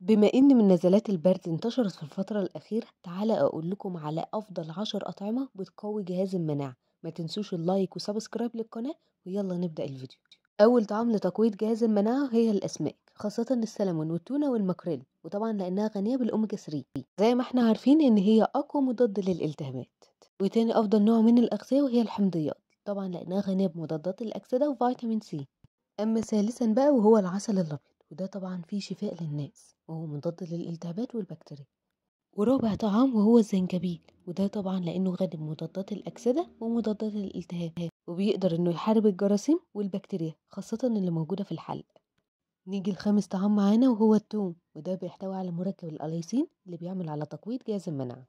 بما إن من نزلات البرد انتشرت في الفترة الأخيرة تعالى أقول لكم على أفضل عشر أطعمة بتقوي جهاز المناعة ما تنسوش اللايك وسبسكرايب للقناة ويلا نبدأ الفيديو أول طعام لتقوية جهاز المناعة هي الأسماك خاصة السلمون والتونة والمكريل وطبعا لأنها غنية بالأوميجا 3 زي ما احنا عارفين إن هي أقوى مضاد للالتهابات وتاني أفضل نوع من الأغذية وهي الحمضيات طبعا لأنها غنية بمضادات الأكسدة وفيتامين سي أما ثالثا بقى وهو العسل الأبيض وده طبعا فيه شفاء للناس وهو مضاد للالتهابات والبكتيريا ورابع طعام وهو الزنجبيل وده طبعا لانه غني بمضادات الاكسده ومضادات الالتهاب وبيقدر انه يحارب الجراثيم والبكتيريا خاصه اللي موجوده في الحلق نيجي لخامس طعام معانا وهو التوم وده بيحتوي على مركب الاليسين اللي بيعمل على تقويض جهاز المناعه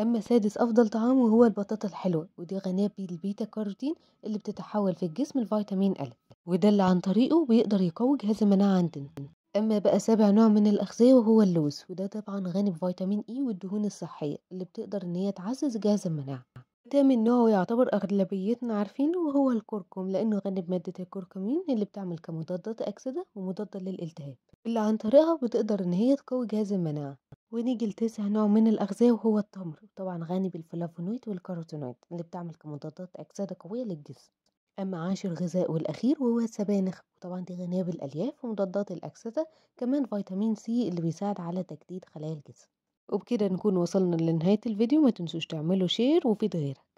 اما سادس افضل طعام وهو البطاطا الحلوه ودي غنيه بالبيتا كاروتين اللي بتتحول في الجسم لفيتامين ا وده اللي عن طريقه بيقدر يقوي جهاز المناعة عندنا أما بقى سابع نوع من الأغذية وهو اللوز وده طبعا غني بفيتامين إي e والدهون الصحية اللي بتقدر إن هي تعزز جهاز المناعة تامن نوع يعتبر أغلبيتنا عارفينه وهو الكركم لأنه غني بمادة الكركمين اللي بتعمل كمضادات أكسدة ومضادة للالتهاب اللي عن طريقها بتقدر إن هي تقوي جهاز المناعة ونيجي لتسع نوع من الأغذية وهو التمر طبعا غني بالفلافونويد والكاروتينويد اللي بتعمل كمضادات أكسدة قوية للجسم أما عاشر غذاء والأخير وهو السبانخ وطبعا دي غنية بالألياف ومضادات الأكسدة كمان فيتامين سي اللي بيساعد على تجديد خلايا الجسم وبكده نكون وصلنا لنهاية الفيديو ما تنسوش تعملوا شير وفيد غيرك